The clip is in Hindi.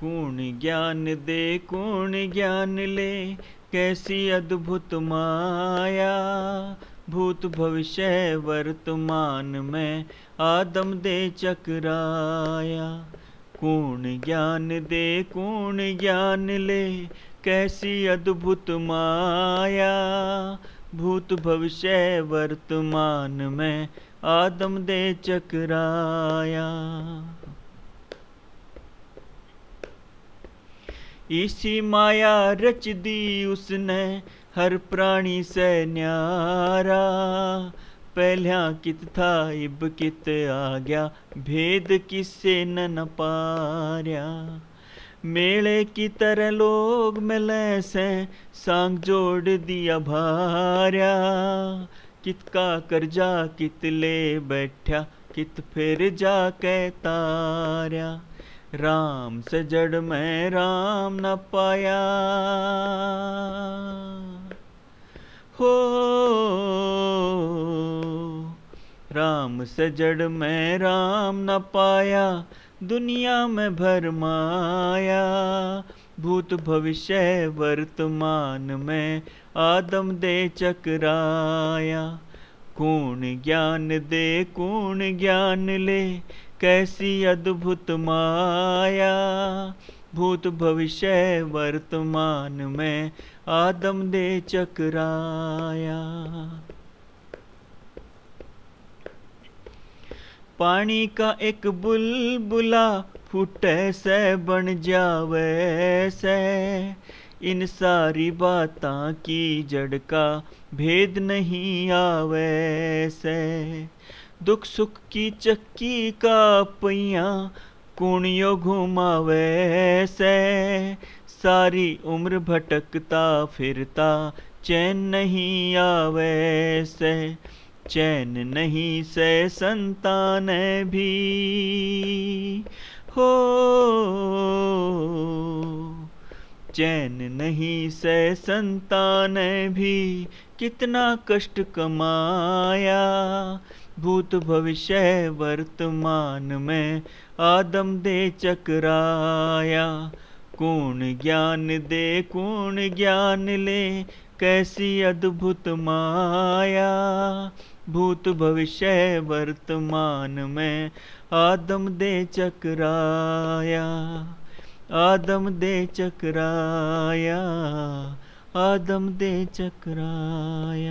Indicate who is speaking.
Speaker 1: कूण ज्ञान दे कूण ज्ञान ले कैसी अद्भुत माया भूत भविष्य वर्तमान में आदम दे चकराया कूण ज्ञान दे कूण ज्ञान ले कैसी अद्भुत माया भूत भविष्य वर्तमान में आदम दे चकराया इसी माया रच दी उसने हर प्राणी से न्यारा पहला कित था इब कित आ गया भेद किसे न न पारिया मेले की तरह लोग मिले से सांग जोड़ दिया भार्या कितका कर्जा कित ले बैठा कित फिर जा के तारिया राम से जड़ में राम न पाया हो राम से जड़ में राम न पाया दुनिया में भरमाया भूत भविष्य वर्तमान में आदम दे चकराया कौन ज्ञान दे कौन ज्ञान ले कैसी अद्भुत माया भूत भविष्य वर्तमान में आदम दे चकराया पानी का एक बुलबुला फूट से बन जावे से इन सारी बातां की जड़ का भेद नहीं आवे से दुख सुख की चक्की का पैया कुणियों घुमावे से सारी उम्र भटकता फिरता चैन नहीं आवे से चैन नहीं से संतान भी हो चैन नहीं से संतान भी कितना कष्ट कमाया भूत भविष्य वर्तमान में आदम दे चकराया कौन ज्ञान दे कौन ज्ञान ले कैसी अद्भुत माया भूत भविष्य वर्तमान में आदम दे चकराया आदम दे चकराया आदम दे चकराया